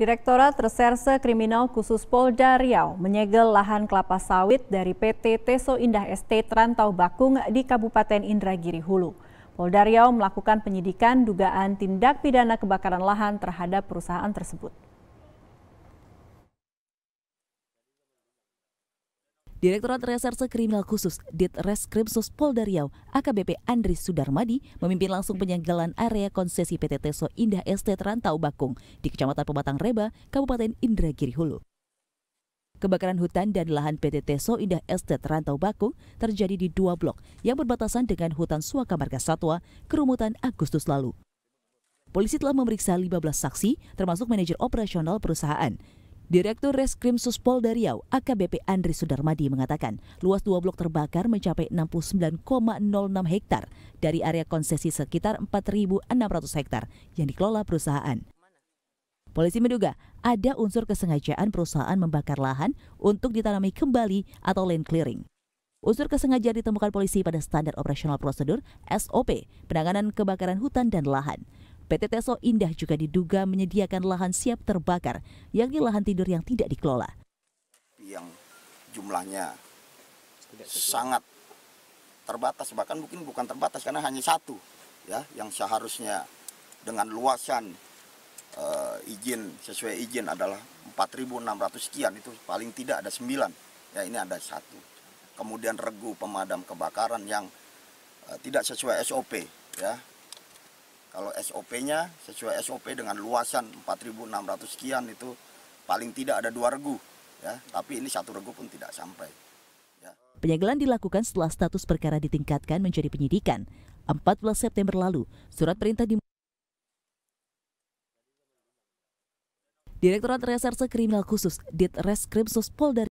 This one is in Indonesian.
Direktorat Reserse Kriminal Khusus Polda Riau menyegel lahan kelapa sawit dari PT Teso Indah Estate Rantau Bakung di Kabupaten Indragiri Hulu. Polda Riau melakukan penyidikan dugaan tindak pidana kebakaran lahan terhadap perusahaan tersebut. Direktorat Reserse Kriminal Khusus Ditreskrimsus Polda Riau AKBP Andri Sudarmadi memimpin langsung penyegelan area konsesi PT Teso Indah ST Rantau Bakung di Kecamatan Pematang Reba, Kabupaten Indragiri Hulu. Kebakaran hutan dan lahan PT Teso Indah Estate Rantau Bakung terjadi di dua blok yang berbatasan dengan hutan Suaka Marga Satwa, kerumutan Agustus lalu. Polisi telah memeriksa 15 saksi, termasuk manajer operasional perusahaan. Direktur Reskrim Suspol Riau, AKBP Andri Sudarmadi mengatakan, luas dua blok terbakar mencapai 69,06 hektar dari area konsesi sekitar 4.600 hektar yang dikelola perusahaan. Polisi menduga ada unsur kesengajaan perusahaan membakar lahan untuk ditanami kembali atau land clearing. Unsur kesengajaan ditemukan polisi pada standar operasional prosedur SOP, penanganan kebakaran hutan dan lahan. PT Teso Indah juga diduga menyediakan lahan siap terbakar, yakni lahan tidur yang tidak dikelola. Yang jumlahnya sangat terbatas, bahkan mungkin bukan terbatas karena hanya satu, ya, yang seharusnya dengan luasan e, izin sesuai izin adalah 4.600 sekian itu paling tidak ada 9 ya ini ada satu kemudian regu pemadam kebakaran yang e, tidak sesuai SOP ya kalau SOP-nya sesuai SOP dengan luasan 4.600 sekian itu paling tidak ada dua regu ya, tapi ini satu regu pun tidak sampai. Ya. Penyegelan dilakukan setelah status perkara ditingkatkan menjadi penyidikan. 14 September lalu, surat perintah di Direktorat Reserse Kriminal Khusus Ditreskrim Polda.